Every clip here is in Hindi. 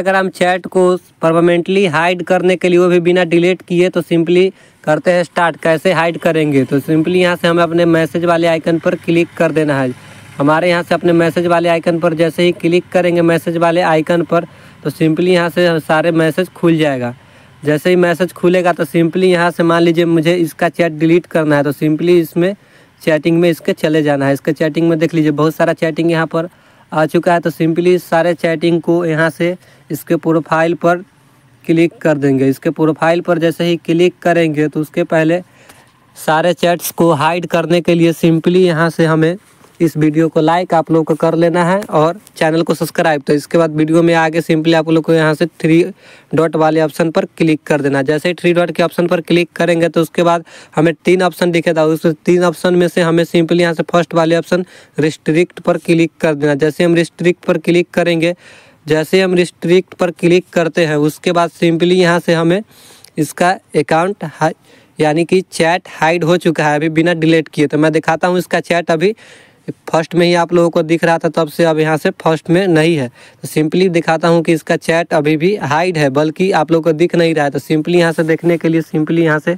इंस्टाग्राम चैट को परमानेंटली हाइड करने के लिए वो भी बिना डिलीट किए तो सिंपली करते हैं स्टार्ट कैसे हाइड करेंगे तो सिंपली यहाँ से हमें अपने मैसेज वाले आइकन पर क्लिक कर देना है हमारे यहाँ से अपने मैसेज वाले आइकन पर जैसे ही क्लिक करेंगे मैसेज वाले आइकन पर तो सिंपली यहाँ से सारे मैसेज खुल जाएगा जैसे ही मैसेज खुलेगा तो सिंपली यहाँ से मान लीजिए मुझे इसका चैट डिलीट करना है तो सिंपली इसमें चैटिंग में इसके चले जाना है इसके चैटिंग में देख लीजिए बहुत सारा चैटिंग यहाँ पर आ चुका है तो सिंपली सारे चैटिंग को यहाँ से इसके प्रोफाइल पर क्लिक कर देंगे इसके प्रोफाइल पर जैसे ही क्लिक करेंगे तो उसके पहले सारे चैट्स को हाइड करने के लिए सिंपली यहाँ से हमें इस वीडियो को लाइक आप लोगों को कर लेना है और चैनल को सब्सक्राइब तो इसके बाद वीडियो में आगे सिंपली आप लोग को यहाँ से थ्री डॉट वाले ऑप्शन पर क्लिक कर देना जैसे ही थ्री डॉट के ऑप्शन पर क्लिक करेंगे तो उसके बाद हमें तीन ऑप्शन दिखेगा उस तीन ऑप्शन में से हमें सिंपली यहाँ से फर्स्ट वाले ऑप्शन रिस्ट्रिक्ट पर क्लिक कर देना जैसे हम रिस्ट्रिक्ट पर क्लिक करेंगे जैसे हम रिस्ट्रिक्ट पर क्लिक करते हैं उसके बाद सिंपली यहाँ से हमें इसका अकाउंट यानी कि चैट हाइड हो चुका है अभी बिना डिलीट किए तो मैं दिखाता हूँ इसका चैट अभी फर्स्ट में ही आप लोगों को दिख रहा था तब से अब यहाँ से फर्स्ट में नहीं है तो सिंपली दिखाता हूँ कि इसका चैट अभी भी हाइड है बल्कि आप लोगों को दिख नहीं रहा है तो सिंपली यहाँ से देखने के लिए सिंपली यहाँ से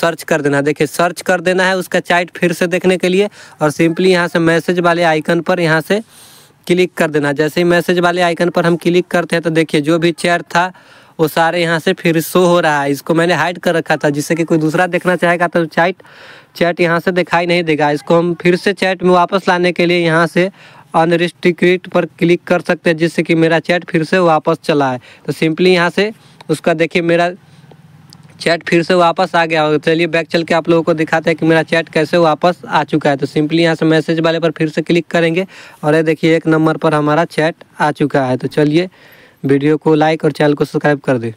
सर्च कर देना देखिए सर्च कर देना है उसका चैट फिर से देखने के लिए और सिंपली यहाँ से मैसेज वाले आइकन पर यहाँ से क्लिक कर देना जैसे ही मैसेज वाले आइकन पर हम क्लिक करते हैं तो देखिए जो भी चैट था वो सारे यहाँ से फिर शो हो रहा है इसको मैंने हाइड कर रखा था जिससे कि कोई दूसरा देखना चाहेगा तो चैट चैट यहाँ से दिखाई नहीं देगा इसको हम फिर से चैट में वापस लाने के लिए यहाँ से अनरिस्ट्रिक्ट पर क्लिक कर सकते हैं जिससे कि मेरा चैट फिर से वापस चला है तो सिंपली यहाँ से उसका देखिए मेरा चैट फिर से वापस आ गया होगा चलिए बैक चल के आप लोगों को दिखाते हैं कि मेरा चैट कैसे वापस आ चुका है तो सिंपली यहाँ से मैसेज वाले पर फिर से क्लिक करेंगे और ये देखिए एक नंबर पर हमारा चैट आ चुका है तो चलिए वीडियो को लाइक और चैनल को सब्सक्राइब कर दें